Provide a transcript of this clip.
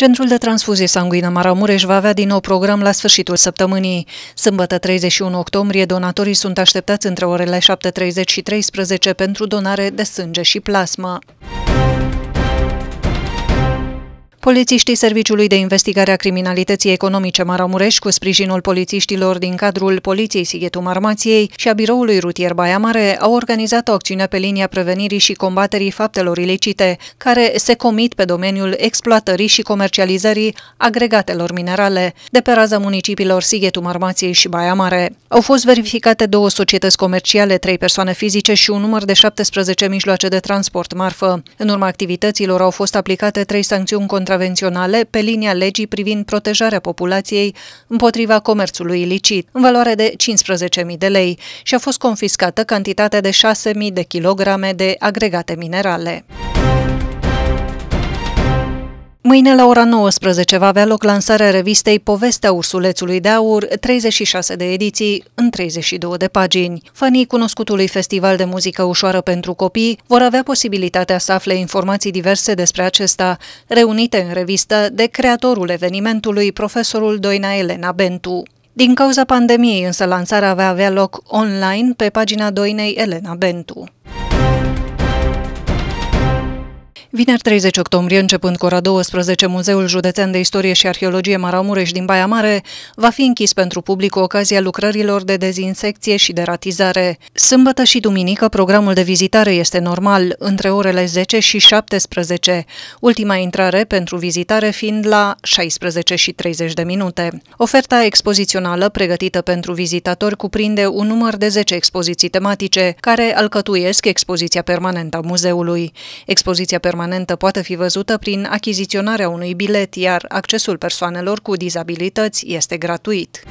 Centrul de transfuzie sanguină Maramureș va avea din nou program la sfârșitul săptămânii. Sâmbătă 31 octombrie, donatorii sunt așteptați între orele 7.30 și 13 pentru donare de sânge și plasmă. Polițiștii Serviciului de Investigare a Criminalității Economice Maramureș, cu sprijinul polițiștilor din cadrul Poliției Sighetul Marmației și a Biroului Rutier Baia Mare, au organizat o acțiune pe linia prevenirii și combaterii faptelor ilicite, care se comit pe domeniul exploatării și comercializării agregatelor minerale, de pe raza municipiilor Sighetul Marmației și Baia Mare. Au fost verificate două societăți comerciale, trei persoane fizice și un număr de 17 mijloace de transport marfă. În urma activităților au fost aplicate trei sancțiuni contra contravenționale pe linia legii privind protejarea populației împotriva comerțului ilicit, în valoare de 15.000 de lei, și a fost confiscată cantitatea de 6.000 de kilograme de agregate minerale. Mâine la ora 19 va avea loc lansarea revistei Povestea Ursulețului de Aur, 36 de ediții, în 32 de pagini. Fanii cunoscutului festival de muzică ușoară pentru copii vor avea posibilitatea să afle informații diverse despre acesta, reunite în revistă de creatorul evenimentului, profesorul Doina Elena Bentu. Din cauza pandemiei, însă, lansarea va avea loc online pe pagina Doinei Elena Bentu. Vineri 30 octombrie, începând cu ora 12, Muzeul Județean de Istorie și Arheologie Maramureș din Baia Mare va fi închis pentru public cu ocazia lucrărilor de dezinsecție și de ratizare. Sâmbătă și duminică programul de vizitare este normal, între orele 10 și 17, ultima intrare pentru vizitare fiind la 16 și 30 de minute. Oferta expozițională pregătită pentru vizitatori cuprinde un număr de 10 expoziții tematice, care alcătuiesc expoziția permanentă a muzeului. Expoziția permanentă permanentă poate fi văzută prin achiziționarea unui bilet, iar accesul persoanelor cu dizabilități este gratuit.